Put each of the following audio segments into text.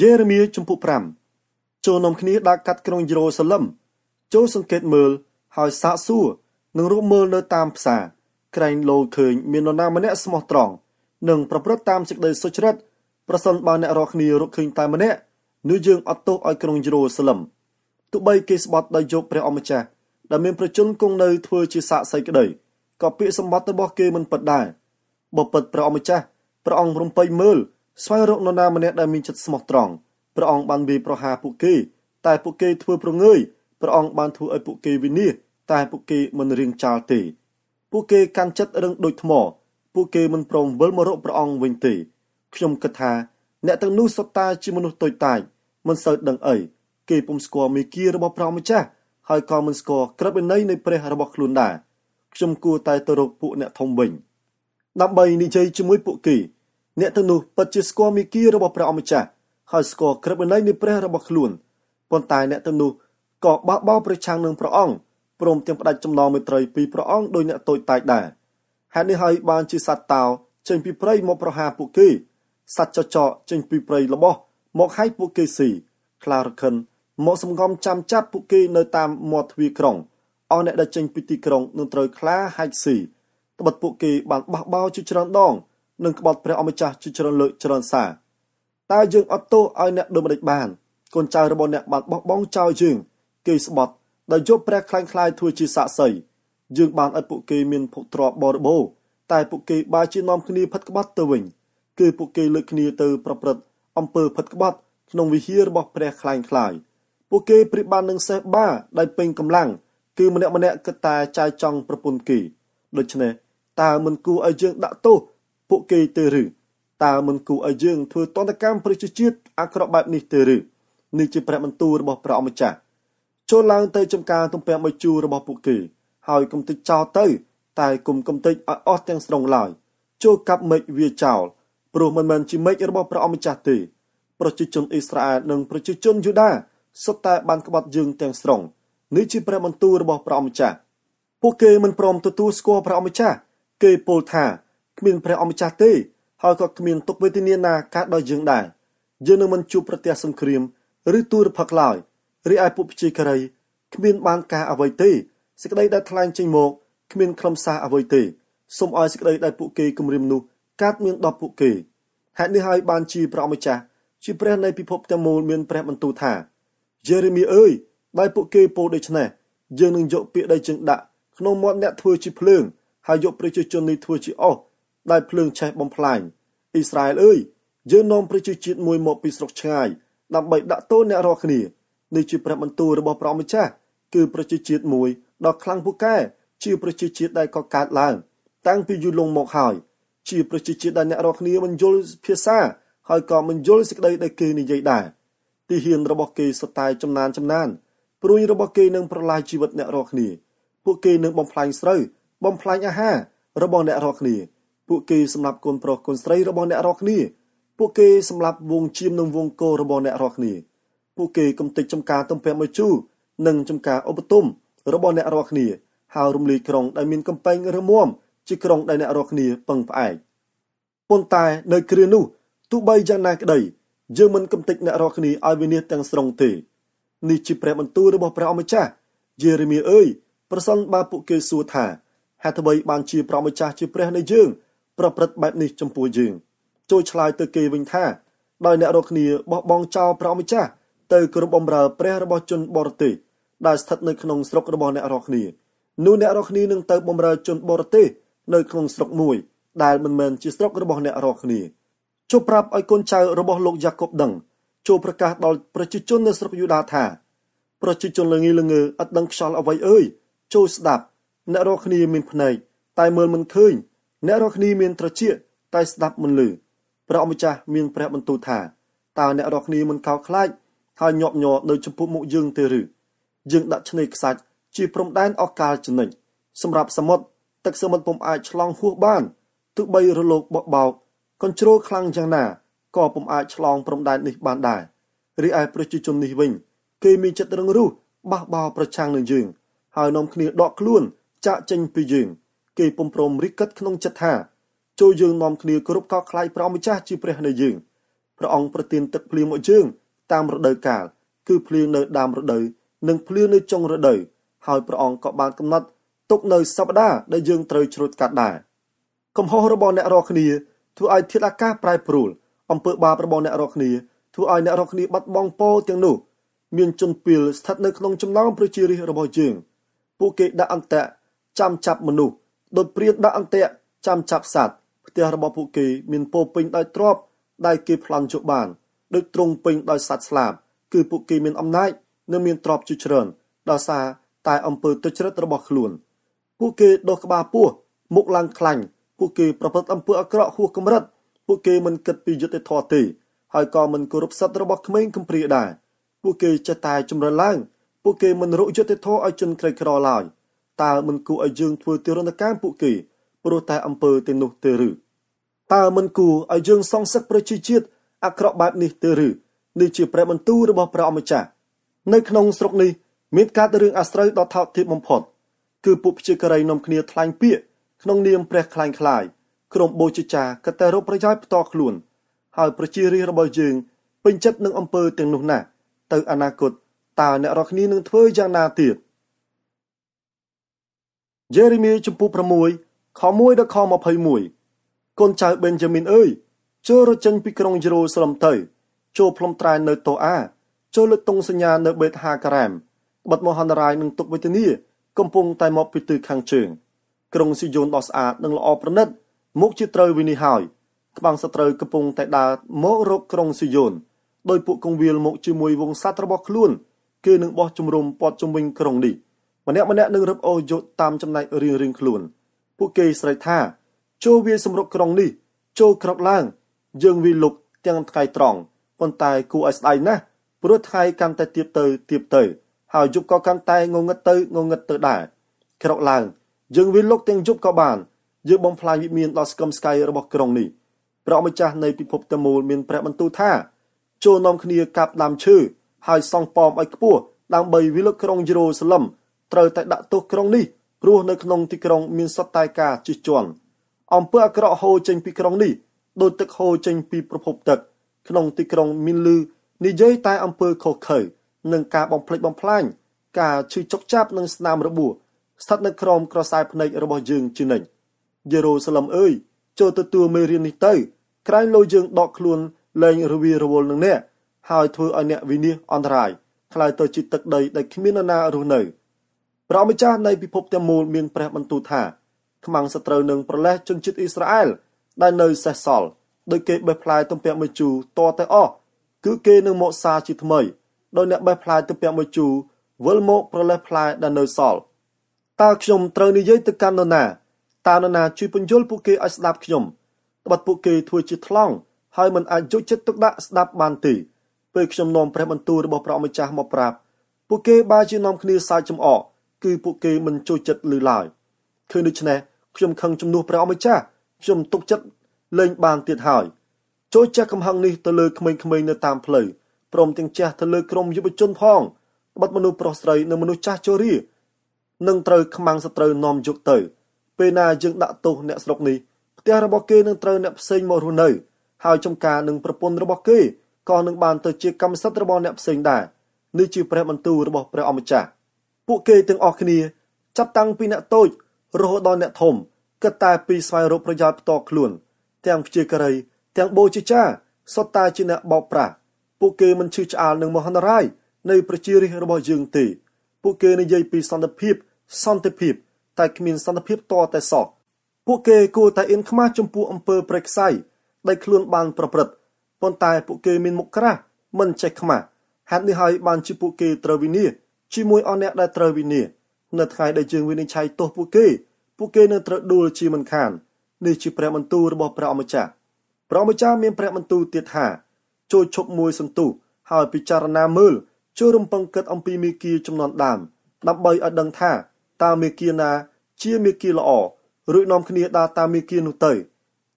យេរេមៀជំពូក5ចូលនំគ្នាដាក់កាត់ក្រុងយេរូសាឡិមចូលសង្កេតមើលហើយសាកសួរនឹងរកមើលនៅតាមផ្សារក្រែងលោឃើញមាននរណាម្នាក់ស្មោះត្រង់និងប្រព្រឹត្តតាមសេចក្តីសុចរិតប្រសិនបើអ្នករកគ្នារកឃើញតែម្នាក់នោះយើងអត់ទោសឲ្យក្រុងយេរូសាឡិមទោះបីគេស្បត់ដោយយកព្រះអម្ចាស់ដែលមានប្រជជនគង់នៅធ្វើជាសាកសីក្តីក៏ពាក្យសម្បត្តិរបស់គេមិនពិតដែរបើពិតព្រះអម្ចាស់ព្រះអង្គរំពេចមើលស្វែងរកនរណាម្នាក់ដែលមានចិត្តស្មោះត្រង់ព្រះអង្គបានវាយប្រហារពួកគេ តែពួកគេធ្វើប្រងើយព្រះអង្គបានធ្វើឲ្យពួកគេវិនាសតែពួកគេមិនរៀងចាលទេពួកគេកាន់ចិត្តរឹងដូចថ្មពួកគេមិនព្រមវិលមករកព្រះអង្គវិញទេខ្ញុំគិតថា អ្នកទាំងនោះសុទ្ធតែជាមនុស្សតូចតាចមិនសូវដឹងអីគេពុំស្គាល់មេគីរបស់ព្រះម្ចាស់ហើយក៏មិនស្គាល់ក្រឹបវិន័យនៃព្រះរបស់ខ្លួនដែរខ្ញុំគួរតែទៅរកពួកអ្នកធំវិញដើម្បីនិយាយជាមួយពួកគេអ្នកទាំងនោះពិតជាស្គាល់មីគីរបស់ព្រះអម្ចាស់ហើយស្គាល់ក្រឹបវិន័យនៃព្រះរបស់ខ្លួនប៉ុន្តែអ្នកទាំងនោះក៏បះបោប្រឆាំងនឹងព្រះអង្គព្រមទាំងផ្ដាច់ចំណងមេត្រីពីព្រះអង្គដោយអ្នកតូចតាចដែរហេតុនេះហើយបានជាសត្វតោចេញពីព្រៃមកប្រហារពួកគេសត្វចចកចេញពីព្រៃរបស់មកហាយពួកគេស៊ីខ្លារខិនមកសំងំចាំចាប់ពួកគេនៅតាមមាត់ទ្វារក្រុងអស់អ្នកដែលចេញពីទីក្រុងនឹងត្រូវខ្លាហាយស៊ីត្បិតពួកគេបានបះបោជាច្រើនដងនិងក្បត់ព្រះអម្ចាស់ជាច្រើនលើកច្រើនសារតើយើងអត់ទោសឲ្យអ្នកដូចម្តេចបានកូនចៅរបស់អ្នកបានបោះបង់ចោលយើងគេស្បត់ដោយយកព្រះខ្លាំងខ្លាយធ្វើជាសាក្សីយើងបានឥតពួកគេមានភោគទ្រព្យបរិបូរតែពួកគេបើជានាំគ្នាផិតក្បត់ទៅវិញគឺពួកគេលើកគ្នាទៅ ប្រព្រឹត្តអំពើផិតក្បត់ ក្នុងវិហាររបស់ព្រះខ្លាំងខ្លាយពួកគេប្រៀបបាននឹងសេះបា ដែលពេញកម្លាំងគឺម្នាក់ម្នាក់គិតតែចាយចង់ប្រពន្ធគេដូច្នេះតើមិនគួរឲ្យយើងដាក់ទោសពួកគេទេឬតើមិនគួរឲ្យយើងធ្វើតន្តកម្មប្រជាជាតិអាក្រក់បែបនេះទេឬនេះជាព្រះបន្ទូលរបស់ព្រះអម្ចាស់ចូលឡើងទៅចំការ ទំពាំងមួយជួររបស់ពួកគេហើយកុំតិចចោលទៅ តែកុំកុំតិចឲ្យអស់ទាំងស្រុងឡើយចូលកាប់មេឃវាចោលព្រោះមិនមែនជាមេឃរបស់ព្រះអម្ចាស់ទេប្រជាជនអ៊ីស្រាអែលនិងប្រជាជនយូដាសុទ្ធតែបានក្បត់យើងទាំងស្រុងនេះជាព្រះបន្ទូលរបស់ព្រះអម្ចាស់ពួកគេមិនព្រមទទួលស្គាល់ព្រះអម្ចាស់គេពោលថាគ្មានព្រះអម្ចាស់ទេ ហើយក៏គ្មានទុកវេទនាណាកើតដោយយើងដែរយើងនឹងមិនជួបប្រទះសង្គ្រាមឬទូរភ័ក្រឡើយរីឯពួកប្រជាការីគ្មានបានការអ្វីទេសេចក្តីដែលថ្លែងចេញមកគ្មានខ្លឹមសារអ្វីទេសូមឲ្យសេចក្តីដែលពួកគេគំរាមនោះកើតមានដល់ពួកគេហេតុនេះហើយបានជាព្រះអម្ចាស់ជាព្រះនៃពិភពទាំងមូលមានព្រះបន្ទូលថាយេរេមៀអើយដែលពួកគេពោលដូច្នេះយើងនឹងយកពាក្យដែលជើងដាក់ក្នុងមាត់អ្នកធ្វើជាភ្លើងហើយយកប្រជាជននេះធ្វើជាអស់ដោយភ្លើងឆេះបំផ្លាញអ៊ីស្រាអែលអើយយើងនាំប្រជាជាតិមួយមក ពីស្រុកឆ្ងាយដើម្បីដាក់ទោសអ្នករាល់គ្នានេះជាព្រះបន្ទូលរបស់ព្រះម្ចាស់គឺប្រជាជាតិមួយដ៏ខ្លាំងពូកែជា ប្រជាជាតិដែលកកើតឡើងតាំងពីយូរលង់មកហើយ ជា ប្រជាជាតិដែលអ្នករាល់គ្នាមិនយល់ភាសា ហើយក៏មិនយល់សេចក្តីដែលគេនិយាយដែរទីហ៊ានរបស់គេសុទ្ធតែចំណានចំណានព្រួយរបស់គេនឹងប្រឡាយជីវិតអ្នករាល់គ្នាពួកគេនឹងបំផ្លាញស្រូវបំផ្លាញអាហាររបស់អ្នករាល់គ្នាពួកគេសម្លាប់កូនប្រុសកូនស្រីរបស់អ្នករាល់គ្នាពួកគេសម្លាប់វងឈាមនិងវងគោរបស់អ្នករាល់គ្នាពួកគេកំទេចចំការទំពាំងមួយជូរនិងចំការឧបតុមរបស់អ្នករាល់គ្នា ហើយរំលាយក្រុងដែលមានកំពែងរឹងមាំជាក្រុងដែលអ្នករាល់គ្នាពឹងផ្អែកប៉ុន្តែនៅគ្រានោះទោះបីយ៉ាងណាក្តីយើងមិនកំទេចអ្នករាល់គ្នាឲ្យវិនាសទាំងស្រុងទេនេះជាព្រះបន្ទូលរបស់ព្រះអម្ចាស់យេរេមៀអើយប្រសិនបើពួកគេសួរថាហេតុអ្វីបានជាព្រះអម្ចាស់ជាព្រះនៃយើងប្រព្រឹត្តបែបនេះចំពោះយើងចូលឆ្លើយទៅគេវិញថាដោយអ្នករកគ្នាបោះបង់ចោលប្រោម្ចាស់ទៅក្រុមបំរើព្រះរបស់ជនបរទេសដែលស្ថិតនៅក្នុងស្រុករបស់អ្នករកគ្នានោះអ្នករកគ្នានឹងទៅបំរើជនបរទេសនៅក្នុងស្រុកមួយ ដែលមិនមែនជាស្រុករបស់អ្នករកគ្នាជួបប្រាប់ឲ្យកូនចៅរបស់លោកយ៉ាកុបដឹងចូលប្រកាសដល់ប្រជាជននៅស្រុកយូដាថាប្រជាជនល្ងីល្ងើឥតដឹងខ្យល់អ្វីអើយចូលស្ដាប់អ្នករកគ្នាមានភ្នែកតែមើលមិនឃើញអ្នករកគ្នាមានត្រចៀកតែស្ដាប់មិនឮព្រះអម្ចាស់មានព្រះបន្ទូលថាតើអ្នករកគ្នាមិនកោខ្លាចហើយញាប់ញ័រដោយចំពោះមុខយើងទេឬយើងដាក់ឆ្នេរខ្សាច់ជាព្រំដែនអកាលចំណិចសម្រាប់សមុទ្រទឹកសមុទ្រពុំអាចឆ្លងហួសបានទោះបីរលកបបោកកញ្ជ្រោលខ្លាំងយ៉ាងណាក៏ពុំអាចឆ្លងព្រំដែននេះបានដែររីឯប្រជាជននេះវិញ គេមានចិត្តរឹងរូសបះបោរប្រឆាំងនឹងយើងហើយនាំគ្នាដកខ្លួនចាក់ចេញពីយើង។គេពំប្រមរិកិតក្នុងចិត្តថាចូលយើងនាំគ្នាគោរពកោខ្លាយព្រះម្ចាស់ជាព្រះនៃយើងព្រះអង្គប្រទានទឹកភ្លៀងមកយើងតាមរដូវកាលគឺភ្លៀងនៅដើមរដូវនិងភ្លៀងនៅចុងរដូវហើយព្រះអង្គក៏បានកំណត់ទុកនៅសប្តាហ៍ដែលយើងត្រូវច្រូតកាត់ដែរកំហុសរបស់អ្នករាល់គ្នាធ្វើឲ្យធាតុអាកាសប្រែប្រួលអំពើបាបរបស់អ្នករាល់គ្នាធ្វើឲ្យអ្នករាល់គ្នាបាត់បង់ពរទាំងនោះ មានជនពីលស្ថិតនៅក្នុងចំណោមប្រជារាស្ត្ររបស់យើងពួកគេដាក់អន្តៈចាំចាប់មនុស្សដូចព្រានដាក់អន្ទាក់ចាំចាប់សត្វផ្ទះរបស់ពួកគេមានពោពេញដោយទ្រព្យដែលគេប្លន់ជប់បានដូចទ្រង់ពេញដោយសត្វស្លាបគឺពួកគេមានអំណាចនិងមានទ្រព្យជាច្រើនដោយសារ តែអំពើទុច្ចរិតរបស់ខ្លួន ពួកគេដោះក្បាលពោះមុខឡើងខ្លាញ់ពួកគេប្រព្រឹត្តអំពើអាក្រក់ហួសកម្រិត ពួកគេមិនគិតពីយុត្តិធម៌ទេហើយក៏មិនគោរពសិទ្ធិរបស់ក្មេងកំព្រាដែរពួកគេចេះតែចម្រើនឡើងពួកគេមិនរកយុត្តិធម៌ឲ្យជនក្រីក្រឡើយ។តើមិនគួរឲ្យយើងធ្វើទារុណកម្មពួកគេព្រោះតែអំពើទាំងនោះទេឬតើមិនគួរឲ្យយើង សងសឹកប្រជាជាតិអាក្រក់បែបនេះទេឬនេះជាព្រះបន្ទូលរបស់ព្រះអម្ចាស់នៅក្នុងស្រុកនេះមានការរឿងអាស្រូវដ៏ថោកទាបបំផុតគឺពួកជាករីនាំគ្នាថ្លែងពាក្យក្នុងនាមព្រះខ្លាញ់ខ្លាយក្រុមបូជាចាកតែរកប្រយោជន៍ផ្ទាល់ខ្លួន ហើយប្រជារាស្ត្ររបស់យើងពេញចិត្តនឹងអំពើទាំងនោះណាស់ទៅអនាគតតើអ្នករកគ្នានឹងធ្វើយ៉ាងណាទៀត។យេរេមៀចំពោះ6ខ1ដល់ខ21កូនចៅបេនយ៉ាមីនអើយចូលរត់ចេញពីក្រុងយេរូសាឡិមទៅ ចូលផ្លុំត្រាយនៅតូអា ចូលលើកតុងសញ្ញានៅ បេតហាការ៉ាមបាត់មហន្តរាយនឹងទុកវេទនាកំពុងតែមកពីទិសខាងជើង ក្រុងស៊ីយ៉ូនដ៏ស្អាតនិងល្អប្រណិត មុខជាត្រូវវិនិច្ឆ័យក្បាំងសត្រូវកំពុងតែដើរមករកក្រុងស៊ីយ៉ូនដោយពួកកងវាលមកជាមួយវងសัตว์របស់ខ្លួនគេនឹងបោះជំរំព័ទ្ធជំវិញក្រុងនេះ។ម្នាក់ម្នាក់នឹងរឹបអូរយកតាមចំណែករៀងរៀងខ្លួន ពួកគេស្រែកថាចូលវាសម្រុកក្រុងនេះ ចូលក្រោកឡើងយើងវាលុកទាំងថ្ងៃត្រង់ប៉ុន្តែគួរឲ្យស្ដាយណាស់ព្រោះថ្ងៃកាន់តែទៀបទៅទៀបទៅហើយយប់ក៏កាន់តែងងឹតទៅងងឹតទៅដែរក្រោកឡើងយើងវាលុកទាំងយប់ក៏បានយើងបំផ្លាញវិមានដល់ស្គមស្កៃរបស់ក្រុងនេះព្រះម្ចាស់នៃពិភពតមូលមានព្រះបន្ទូលថាចូលនាំគ្នាកាប់ដើមឈើហើយ សង់ប៉មឲ្យខ្ពស់ដើម្បីវាលុកក្រុងយេរូសាឡិមត្រូវតែដាក់ទោសក្រុងនេះព្រោះនៅក្នុងទីក្រុងមានសត្វតែការជិះជាន់អំពើអាក្រក់ហូរចេញពីក្រុងនេះដោយទឹកហូរចេញពីប្រភពទឹក ក្នុងទីក្រុងមានលឺនិយាយតែអំពើខុសខើនិងការបំផ្លិចបំផ្លាញការឈឺចុកចាប់និងស្នាមរបួសស្ថិតនៅក្រោមក្រសែភ្នែករបស់យើងជានិច្ចយេរូសាឡឹមអើយចូលទទួលមេរៀននេះទៅ ក្រែងលោយើងដកខ្លួនលែងរវីរវល់នឹងអ្នកហើយធ្វើឲ្យអ្នកវិនិច្ឆ័យអន្តរាយខ្លាយទៅជាទឹកដីដែលគ្មាននរណារស់នៅ។ព្រះម្ចាស់នៃពិភពទាំងមូលមានព្រះបន្ទូលថាខ្មាំងសត្រូវនឹងប្រលេះជនជាតិអ៊ីស្រាអែលដែលនៅសេះសល់ដោយគេបេះផ្លែទំពាក់មួយជូតតែអស់គឺគេនឹងមកសាជាថ្មីដោយអ្នកបេះផ្លែទំពាក់មួយជូវិលមកប្រលេះផ្លែដែលនៅសល់តើខ្ញុំត្រូវនិយាយទៅកាន់នរណាតើនរណាជួយពន្យល់ពួកគេឲ្យស្ដាប់ខ្ញុំត្បិតពួកគេធ្វើជាថ្លង់ហើយមិនអាចយកចិត្តទុកដាក់ស្ដាប់បានទេពេលខ្ញុំនាំព្រះបន្ទូលរបស់ព្រះម្ចាស់មកប្រាប់ពួកគេបើជានាំគ្នាសើចចំអកគឺពួកគេមិនចូលចិត្តឮឡើយឃើញដូច្នេះខ្ញុំខឹងជំនួសព្រះអម្ចាស់ខ្ញុំទុកចិត្តលែងបានទៀតហើយ ចូលចាស់កំហឹងនេះទៅលើក្មេងៗនៅតាមផ្លូវព្រមទាំងចាស់ទៅលើក្រុមយុវជនផងបាត់មនុស្សប្រុសស្រីនិងមនុស្សចាស់ជរានឹងត្រូវខ្មាំងសត្រូវនាំយក ទៅពេលណាយើងដាក់ទោសអ្នកស្រុកនេះផ្ទះរបស់គេនឹងត្រូវអ្នកផ្សេងមករស់នៅហើយចំការនឹងប្រពន្ធរបស់គេក៏នឹងបានទៅជាកម្មសិទ្ធិរបស់អ្នកផ្សេងដែរនេះជាព្រះបន្ទូលរបស់ព្រះអម្ចាស់ពួកគេទាំងអស់គ្នាចាប់តាំងពីអ្នកតូចរហូតដល់អ្នកធំគិតតែពីស្វែងរកប្រយោជន៍ផ្ទាល់ខ្លួន ទាំងព្យាករៃទាំងបូជាចាសុទ្ធតែជាអ្នកបោកប្រាស់ ពួកគេមិនឈឺឆ្អាលនឹងមហន្តរាយនៃប្រជារាស្ត្ររបស់យើងទេពួកគេនិយាយពីសន្តិភាពសន្តិភាពតែគ្មានសន្តិភាពតតែសោះពួកគេគួរតែអៀនខ្មាស់ចំពោះអំពើប្រេះខ្ស័យដែលខ្លួនបាន ប្រព្រឹត្តប៉ុន្តែពួកគេមានមុខក្រាស់មិនចេះខ្មាស់ហេតុនេះហើយបានជាពួកគេត្រូវវិនិច្ឆ័យជាមួយអស់អ្នកដែលត្រូវវិនិច្ឆ័យនៅថ្ងៃដែលយើងវិនិច្ឆ័យទោសពួកគេ ពួកគេនឹងត្រូវដួលជាមិនខាននេះជាព្រះបន្ទូលរបស់ព្រះអម្ចាស់ព្រះអម្ចាស់មានព្រះបន្ទូលទៀតថាចូលឈប់មួយសន្ទុះហើយពិចារណាមើលចូលរំពឹងគិតអំពីមេគីចំនួនដើមដើម្បីឲ្យដឹងថាតើមេគីណា ជាមេគីល្អរួចនាំគ្នាដើរតាមមេគីនោះទៅ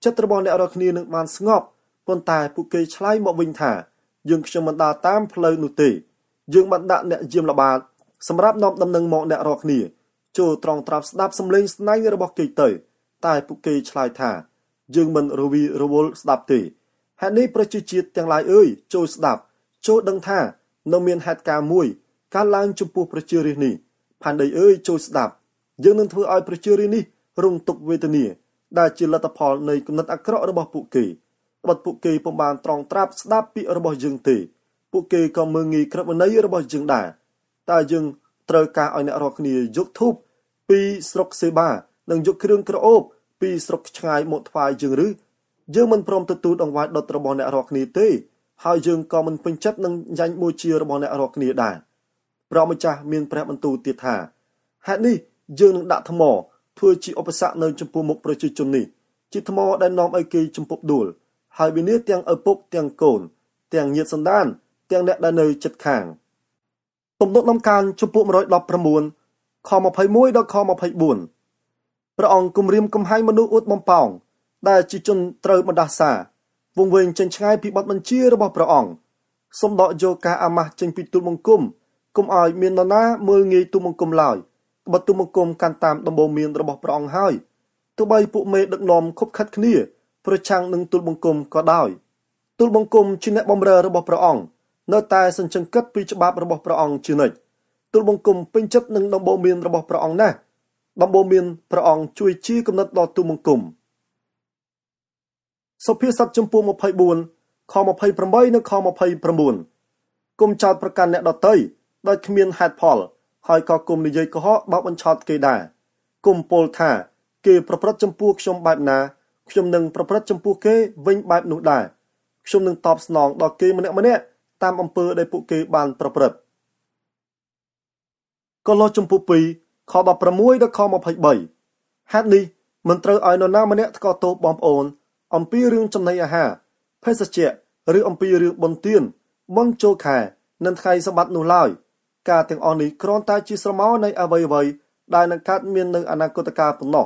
ចិត្តរបស់អ្នករាល់គ្នានឹងបានស្ងប់ប៉ុន្តែពួកគេឆ្លើយមកវិញថា យើងខ្ញុំមិនដើរតាមផ្លូវនោះទេយើងបានដាក់អ្នកយាមល្បាតសម្រាប់នាំដំណឹងមកអ្នករាល់គ្នាចូលត្រង់ត្រាប់ស្ដាប់សម្លេងស្នៃរបស់គេទៅតែពួកគេឆ្លើយថាយើងមិនរវីរវល់ស្ដាប់ទេហេតុនេះប្រជាជាតិទាំងឡាយអើយ ចូលស្ដាប់ ចូលដឹងថា នៅមានហេតុការណ៍មួយកើតឡើងចំពោះប្រជារាស្ត្រនេះផានដីអើយចូលស្ដាប់យើងនឹងធ្វើឲ្យប្រជារាស្ត្រនេះរងទុក្ខវេទនា ដែលជាលទ្ធផលនៃគំនិតអាក្រក់របស់ពួកគេបាត់ពួកគេពុំបានត្រង់ត្រាប់ស្ដាប់ពាក្យរបស់យើងទេពួកគេក៏មើងងាយក្រឹបវិន័យរបស់យើងដែរតើយើងត្រូវការឲ្យអ្នករាល់គ្នាយកធូបពីស្រុកសេបា និងយកគ្រឿងក្រអូបពីស្រុកឆ្ងាយមកថ្វាយយើងឬយើងមិនព្រមទទួលអង្វាយដុតរបស់អ្នករាល់គ្នាទេហើយយើងក៏មិនពេញចិត្តនឹងយ៉ាញ់មួយជារបស់អ្នករាល់គ្នាដែរព្រះម្ចាស់មានព្រះបន្ទូលទៀតថាហេតុនេះយើងនឹងដាក់ថ្មធ្វើជាឧបសគ្គនៅ ចំពោះមុខប្រជាជននេះជាថ្ម ដែលនាំឲ្យគេចំពប់ដួលហើយវានេះទាំងឪពុកទាំងកូន ទាំងញាតិសន្តានទាំងអ្នកដែលនៅជិតខាងទំនុកនាំការចំពោះ119ខ21ដល់ខ24ព្រះអង្គគំរាមកំហែងមនុស្សអួតបំផោងដែលជាជនត្រូវបណ្ដាសាវងវែងចេញឆ្ងាយពីបទបញ្ជារបស់ព្រះអង្គសូមដកយកការអាម៉ាស់ចេញពីទូលបង្គំគុំឲ្យមាននរណាមើលងាយទូលបង្គំឡើយបើទូលបង្គំកាន់តាមដំបូន្មានរបស់ព្រះអង្គហើយទោះបីពួកមេ ដឹកនាំខົບខិតគ្នាប្រឆាំងនឹងទូលបង្គំក៏ដោយទូលបង្គំជាអ្នកបម្រើរបស់ព្រះអង្គនៅតែសញ្ជឹងគិតពីច្បាប់របស់ព្រះអង្គជានិច្ចទូលបង្គំពេញចិត្តនឹងដំបូលមានរបស់ព្រះអង្គណាស់ដំបូលមានព្រះអង្គជួយជាគំនិតដល់ទូលបង្គំសុភាសិតចំពោះ24ខ28និងខ29កុំចោតប្រកាន់អ្នកដតីដោយគ្មានហេតុផលហើយក៏គុំនិយាយកុហកបោកបញ្ឆោតគេដែរគុំពោលថា គេ ប្រព្រឹត្តចំពោះខ្ញុំបែបណាខ្ញុំនឹងប្រព្រឹត្តចំពោះគេវិញបែបនោះដែរខ្ញុំនឹងតបស្នងដល់គេម្នាក់ម្នាក់តាមអំពើដែលពួកគេបានប្រព្រឹត្តកូឡូសចំពោះ2ខ16ដល់ខ23ហេតុនេះមិនត្រូវឲ្យនរណាម្នាក់ថ្កោលទោសបងប្អូន អំពីរឿងចំណីអាហារភេសជ្ជៈឬអំពីរឿងបុណ្យទានបុណ្យចូលខែនិងថ្ងៃសបត្តិនោះឡើយការទាំងអស់នេះគ្រាន់តែជាស្រមោលនៃអ្វីអ្វីដែលនឹងកើតមាននៅអនាគតកាលប៉ុណ្ណោះ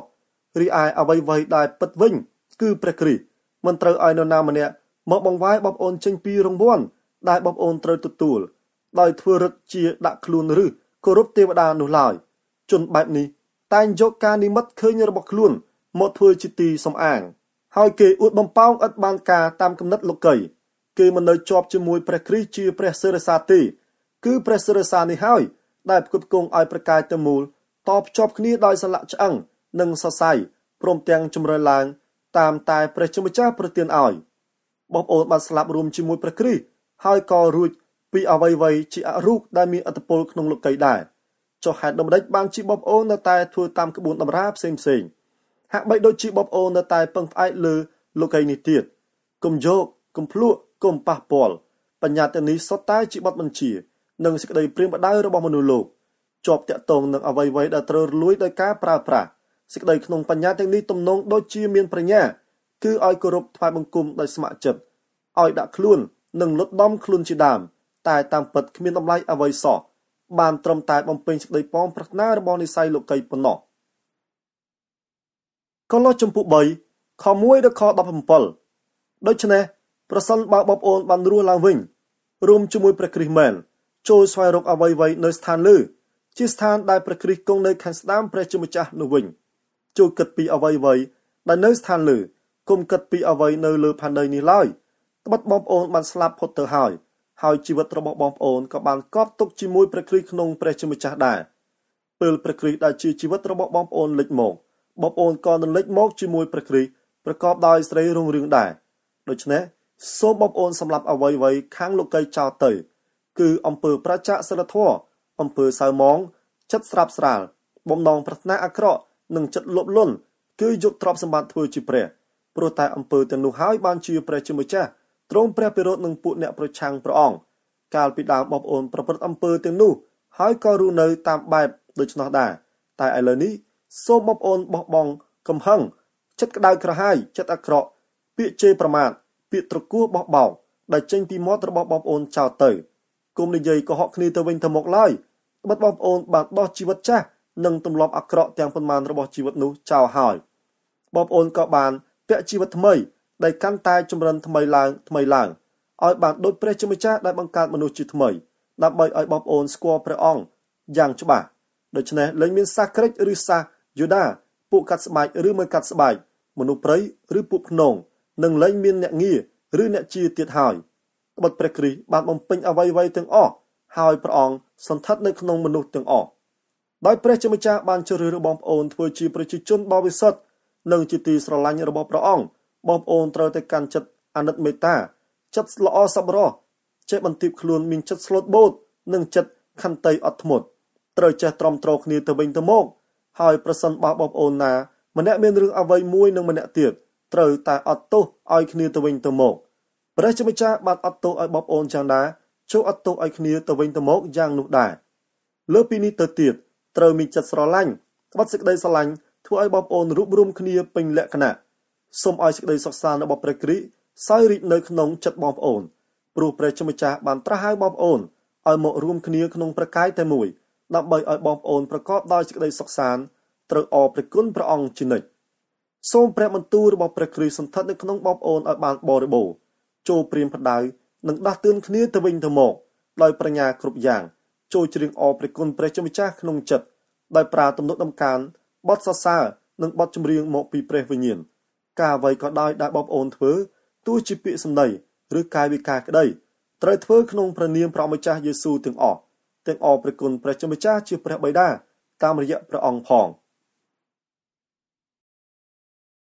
រីឯអ្វីអ្វីដែលពិតវិញ គឺព្រះគ្រីស្ទមិនត្រូវឲ្យនរណាម្នាក់មកបង្វែរបងប្អូនចេញពីរង្វាន់ដែលបងប្អូនត្រូវទទួលដោយធ្វើរឹតជាដាក់ខ្លួនឬគោរពទេវតានោះឡើយជនបែបនេះតែងយកការនិមិត្តឃើញរបស់ខ្លួនមកធ្វើជាទីសំអាងហើយគេអួតបំផោងឥតបានការតាមគំនិតលោកីគេមិននៅជាប់ជាមួយព្រះគ្រីស្ទជាព្រះសិរសាទេគឺព្រះសិរសានេះហើយ ដែលផ្គត់ផ្គង់ឲ្យប្រកាយទៅមូលតបជាប់គ្នាដោយសន្លឹកឆ្អឹងនិងសរសៃព្រមទាំងជំរឿនឡើងតាមតែព្រះជាម្ចាស់ប្រទានឲ្យបងប្អូនបានស្លាប់រួមជាមួយព្រះគ្រីស្ទហើយក៏រួចពីអវ័យវ័យជាអរូបដែលមានអត្តពលក្នុងលោកីដែរចុះហេតុដូចម្ដេចបានជាបងប្អូននៅតែធ្វើតាមក្បួនតម្រាផ្សេងផ្សេងហាក់បីដូចជាបងប្អូននៅតែពឹងផ្អែកលើលោកីនេះទៀតកុំយកកុំភ្លក់កុំប៉ះពាល់បញ្ញត្តិនេះសុទ្ធតែជាបទបញ្ជានិងសេចក្តីព្រៀងផ្ដៅរបស់មនុស្សលោកជាប់តាក់ទងនឹងអវ័យវ័យដែលត្រូវរលួយដោយការប្រើប្រាស់សេចក្តីក្នុងបញ្ញត្តិទាំងនេះទំនងដូចជាមានប្រញ្ញាគឺឲ្យគោរពថ្វាយបង្គំដោយស្ម័គ្រចិត្តឲ្យដាក់ខ្លួននិងលុតដំខ្លួនជាដើមតែតាមពិតគ្មានតម្លៃអ្វីសោះបាន ត្រឹមតែ បំពេញសេចក្តីប៉ងប្រាថ្នារបស់និស័យលោកីប៉ុណ្ណោះកន្លោះចម្ពោះ3ខ1ដល់ខ17ដូច្នេះប្រសិនបើបងប្អូនបានរស់ឡើងវិញ រួមជាមួយព្រះគ្រីស្ទមែនចូលស្វែងរកអ្វីៗនៅស្ថានលើជាស្ថានដែលព្រះគ្រីស្ទគង់នៅ ខាងស្ដាំព្រះជាម្ចាស់នោះវិញចូលគិតពីអ្វីៗដែលនៅស្ថានលើគុំគិតពីអ្វីនៅលើផែនដីនេះឡើយត្បិតបងប្អូនបានស្លាប់ផុតទៅហើយ ហើយជីវិតរបស់បងប្អូនក៏បានកត់ទុកជាមួយព្រះគ្រីស្ទក្នុងព្រះជាម្ចាស់ដែរពេលព្រះគ្រីស្ទដែលជាជីវិតរបស់បងប្អូនលេចមកបងប្អូនក៏នឹងលេចមកជាមួយព្រះគ្រីស្ទប្រកបដោយសេរីរុងរឿងដែរដូច្នេះសូមបងប្អូនសម្រាប់អ្វីអ្វីខាងលោកីចោតទៅគឺអំពើប្រជាសិលធម៌អំពើសៅមងចិត្តស្រាប់ស្រាលបំណងប្រាថ្នាអាក្រក់និងចិត្តលោភលន់គឺយកទ្រព្យសម្បត្តិធ្វើជាព្រះព្រោះតែអំពើទាំងនោះហើយបានជាព្រះជាម្ចាស់ទ្រង់ព្រះពិរោធនឹងពួកអ្នកប្រឆាំងព្រះអង្គកាលពីដើមបងប្អូនប្រព្រឹត្តអំពើទាំងនោះហើយក៏រស់នៅតាមបែបដូច្នោះដែរតែឥឡូវនេះ សូមបងប្អូនបោះបង់កំហឹងចិត្តក្តៅក្រហាយចិត្តអាក្រក់ ពាក្យជេរប្រមាថពាក្យត្រគោះបោះបោកដែលចេញពីមាត់របស់បងប្អូនចោលទៅគុំនិយាយកុហកគ្នាទៅវិញទៅមកឡើយបាត់បងប្អូនបានដោះជីវិតចាស់និងទម្លាប់អាក្រក់ទាំងប៉ុន្មានរបស់ជីវិតនោះចោលហើយបងប្អូនក៏បានពាក់ជីវិតថ្មីដែលកាន់តែចម្រើនថ្មីឡើងថ្មីឡើងឲ្យបានដូចព្រះជាម្ចាស់ដែលបង្កើតមនុស្សជាថ្មីដើម្បីឲ្យបងប្អូនស្គាល់ព្រះអង្គយ៉ាងច្បាស់ដូច្នេះលែងមានសាសក្រិចឬសាសយូដា ពួកកាត់ស្បែកឬមិនកាត់ស្បែកមនុស្សព្រៃឬពួកភ្នងនឹងលែងមានអ្នកងារឬអ្នកជាទៀតហើយត្បិតព្រះគ្រីស្ទបានបំពេញអ្វីៗទាំងអស់ហើយព្រះអង្គសន្តិដ្ឋនៅក្នុងមនុស្សទាំងអស់ដោយព្រះជាម្ចាស់បានជ្រើសរើសបងប្អូនធ្វើជាប្រជាជនបរិសុទ្ធនិងជាទីស្រឡាញ់របស់ព្រះអង្គបងប្អូនត្រូវតែកាន់ចិត្តអាណិតមេត្តាចិត្តល្អសប្បុរសចេះបន្ទាបខ្លួនមានចិត្តស្លូតបូតនិងចិត្តខន្តីអត់ធ្មត់ត្រូវចេះទ្រាំទ្រគ្នាទៅវិញទៅមក ហើយប្រសិនបើបងប្អូនណាម្នាក់មានរឿងអ្វីមួយនិងម្នាក់ទៀតត្រូវតែអត់ទោសឲ្យគ្នាទៅវិញទៅមកព្រះជាម្ចាស់បានអត់ទោសឲ្យបងប្អូនយ៉ាងណាជួយអត់ទោសឲ្យគ្នាទៅវិញទៅមកយ៉ាងនោះដែរលើពីនេះទៅទៀតត្រូវមានចិត្តស្រឡាញ់ក្បត់សេចក្តីស្រឡាញ់ធ្វើឲ្យបងប្អូនរួបរមគ្នាពេញលក្ខណៈសូមឲ្យសេចក្តីសុខសាន្តរបស់ព្រះគ្រីស្ទសោយរីកនៅក្នុងចិត្តបងប្អូនព្រោះព្រះជាម្ចាស់បានត្រាស់ហៅបងប្អូនឲ្យមករួមគ្នាក្នុងប្រកាយតែមួយដើម្បីឲ្យបងប្អូនប្រកបដោយសេចក្តីសុខសាន្តត្រូវអរព្រះគុណព្រះអង្គជានិច្ចសូមព្រះបន្ទូលរបស់ព្រះគ្រីស្ទសន្ធិដ្ឋនៅក្នុងបងប្អូនឲ្យបាន បរិបូរណ៍ចូលព្រៀមផ្ដៅនិងដាស់តឿនគ្នាទៅវិញទៅមកដោយ ប្រាជ្ញាគ្រប់យ៉ាងចូលជ្រៀងអរព្រះគុណព្រះជាម្ចាស់ក្នុងចិត្តដោយប្រើទំនុកដំកានបទសរសើរនិងបទចម្រៀងមក ពីព្រះវិញ្ញាណការអ្វីក៏ដោយដែលបងប្អូនធ្វើទោះជាពាក្យសម្ដីឬកាយវិការក្តីត្រូវធ្វើក្នុងព្រះនាមព្រះម្ចាស់យេស៊ូវទាំងអស់ទាំងអរព្រគុណព្រះជាម្ចាស់ជាព្រះបិតាតាមរយៈព្រះអង្គផង